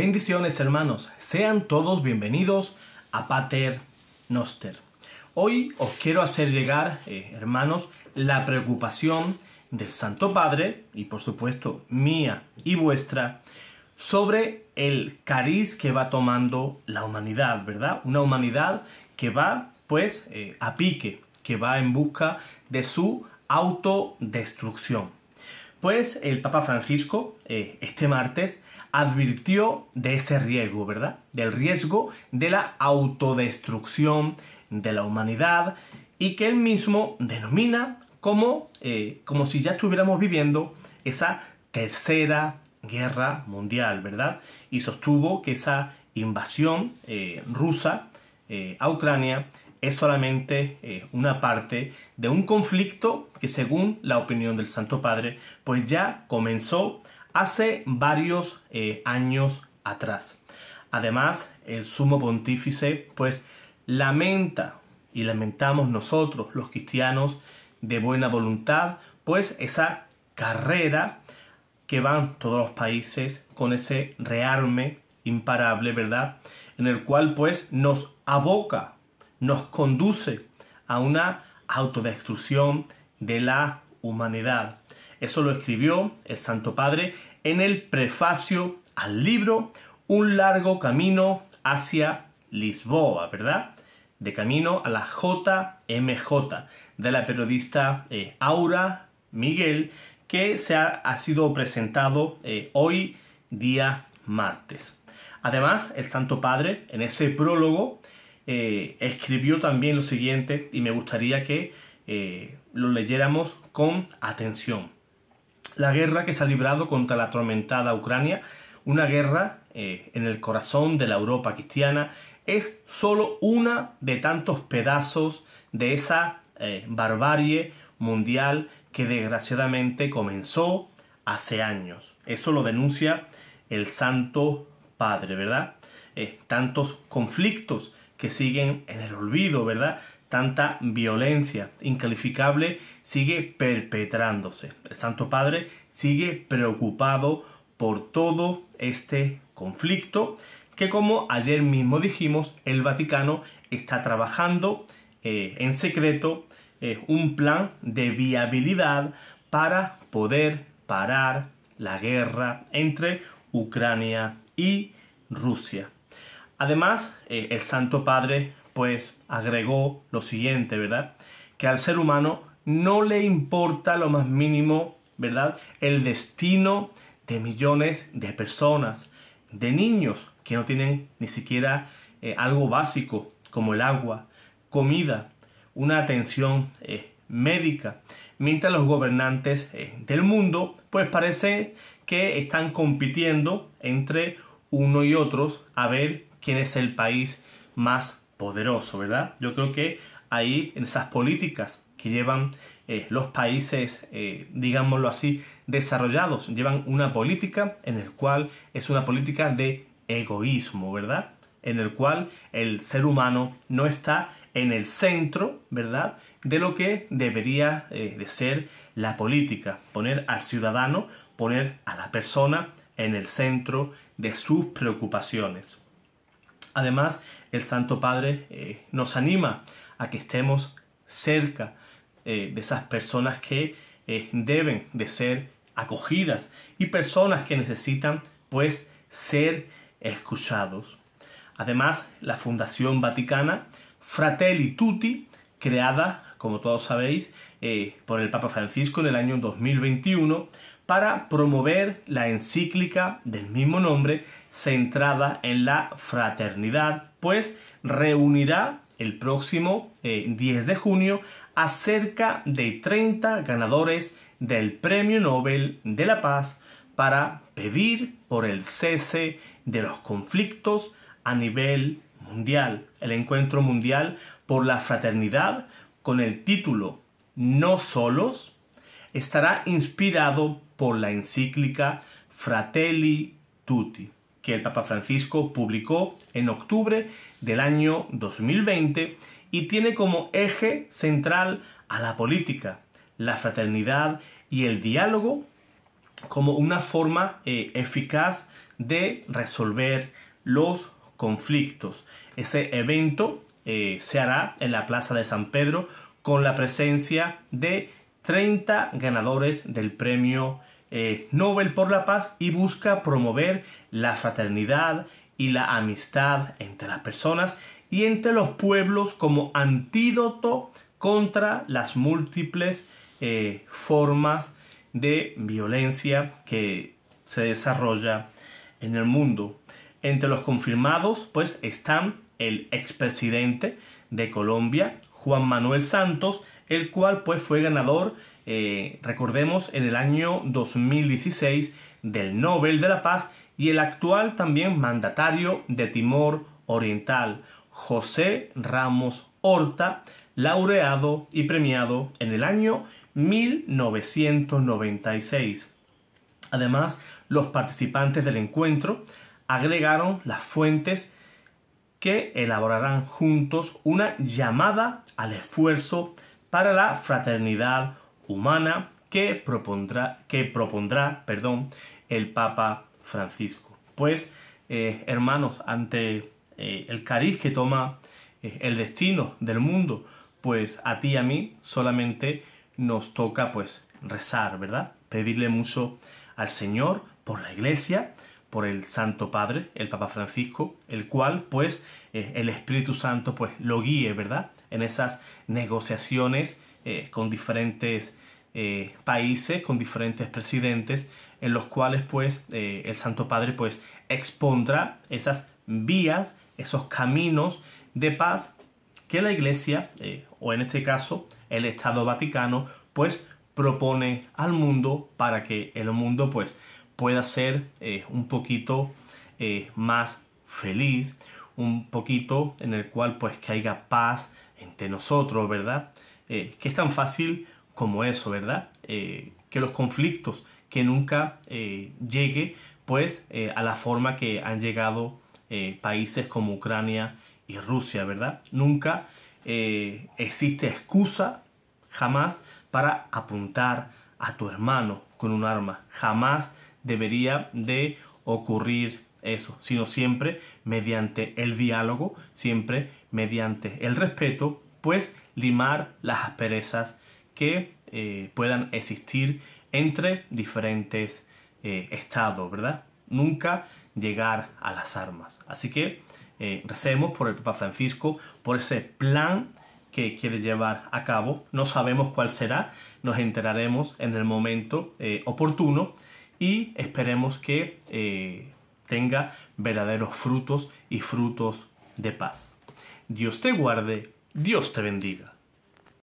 Bendiciones hermanos, sean todos bienvenidos a Pater Noster. Hoy os quiero hacer llegar, eh, hermanos, la preocupación del Santo Padre, y por supuesto mía y vuestra, sobre el cariz que va tomando la humanidad, ¿verdad? Una humanidad que va pues eh, a pique, que va en busca de su autodestrucción. Pues el Papa Francisco eh, este martes advirtió de ese riesgo, ¿verdad? Del riesgo de la autodestrucción de la humanidad y que él mismo denomina como, eh, como si ya estuviéramos viviendo esa tercera guerra mundial, ¿verdad? Y sostuvo que esa invasión eh, rusa eh, a Ucrania es solamente una parte de un conflicto que según la opinión del Santo Padre, pues ya comenzó hace varios eh, años atrás. Además, el sumo pontífice pues lamenta y lamentamos nosotros los cristianos de buena voluntad pues esa carrera que van todos los países con ese rearme imparable, ¿verdad? En el cual pues nos aboca, nos conduce a una autodestrucción de la humanidad. Eso lo escribió el Santo Padre en el prefacio al libro Un largo camino hacia Lisboa, ¿verdad? De camino a la JMJ de la periodista eh, Aura Miguel, que se ha, sido presentado eh, hoy día martes. Además, el Santo Padre, en ese prólogo, eh, escribió también lo siguiente y me gustaría que lo leyéramos con atención la guerra que se ha librado contra la atormentada Ucrania, una guerra eh, en el corazón de la Europa cristiana, es solo una de tantos pedazos de esa eh, barbarie mundial que desgraciadamente comenzó hace años. Eso lo denuncia el Santo Padre, ¿verdad? Eh, tantos conflictos que siguen en el olvido, ¿verdad? tanta violencia incalificable sigue perpetrándose. El Santo Padre sigue preocupado por todo este conflicto que como ayer mismo dijimos, el Vaticano está trabajando eh, en secreto eh, un plan de viabilidad para poder parar la guerra entre Ucrania y Rusia. Además, eh, el Santo Padre pues agregó lo siguiente, ¿verdad? Que al ser humano no le importa lo más mínimo, ¿verdad? El destino de millones de personas, de niños que no tienen ni siquiera eh, algo básico como el agua, comida, una atención eh, médica, mientras los gobernantes eh, del mundo pues parece que están compitiendo entre uno y otros a ver quién es el país más poderoso, ¿verdad? Yo creo que ahí en esas políticas que llevan eh, los países, eh, digámoslo así, desarrollados, llevan una política en el cual es una política de egoísmo, ¿verdad? En el cual el ser humano no está en el centro, ¿verdad? De lo que debería eh, de ser la política, poner al ciudadano, poner a la persona en el centro de sus preocupaciones. Además, el Santo Padre eh, nos anima a que estemos cerca eh, de esas personas que eh, deben de ser acogidas y personas que necesitan pues ser escuchados. Además, la Fundación Vaticana Fratelli Tutti, creada, como todos sabéis, por el Papa Francisco en el año 2021, para promover la encíclica del mismo nombre centrada en la fraternidad, pues reunirá el próximo 10 eh, de junio a cerca de 30 ganadores del Premio Nobel de la Paz para pedir por el cese de los conflictos a nivel mundial. El encuentro mundial por la fraternidad con el título No solos, estará inspirado por la encíclica Fratelli Tutti, que el Papa Francisco publicó en octubre del año 2020 y tiene como eje central a la política, la fraternidad y el diálogo como una forma eh, eficaz de resolver los conflictos. Ese evento eh, se hará en la Plaza de San Pedro con la presencia de 30 ganadores del premio eh, Nobel por la Paz y busca promover la fraternidad y la amistad entre las personas y entre los pueblos como antídoto contra las múltiples eh, formas de violencia que se desarrolla en el mundo. Entre los confirmados pues están el expresidente de Colombia, Juan Manuel Santos, el cual pues fue ganador, eh, recordemos, en el año 2016 del Nobel de la Paz y el actual también mandatario de Timor Oriental, José Ramos Horta, laureado y premiado en el año 1996. Además, los participantes del encuentro agregaron las fuentes que elaborarán juntos una llamada al esfuerzo para la fraternidad humana que propondrá, que propondrá perdón, el Papa Francisco. Pues, eh, hermanos, ante eh, el cariz que toma eh, el destino del mundo, pues a ti y a mí solamente nos toca pues rezar, ¿verdad? Pedirle mucho al Señor por la iglesia, por el Santo Padre, el Papa Francisco, el cual pues eh, el Espíritu Santo pues lo guíe, ¿verdad? En esas negociaciones eh, con diferentes eh, países, con diferentes presidentes, en los cuales pues el Santo Padre pues expondrá esas vías, esos caminos de paz que la Iglesia, o en este caso el Estado Vaticano, pues propone al mundo para que el mundo pues pueda ser eh, un poquito eh, más feliz, un poquito en el cual pues que haya paz entre nosotros, ¿verdad? Eh, que es tan fácil como eso, ¿verdad? que los conflictos, que nunca llegue pues a la forma que han llegado países como Ucrania y Rusia, ¿verdad? Nunca existe excusa, jamás, para apuntar a tu hermano con un arma. Jamás debería de ocurrir eso, sino siempre mediante el diálogo, siempre mediante el respeto, pues limar las asperezas que eh, puedan existir entre diferentes eh, estados, ¿verdad? Nunca llegar a las armas. Así que eh, recemos por el Papa Francisco, por ese plan que quiere llevar a cabo. No sabemos cuál será, nos enteraremos en el momento oportuno y esperemos que eh, tenga verdaderos frutos y frutos de paz. Dios te guarde, Dios te bendiga.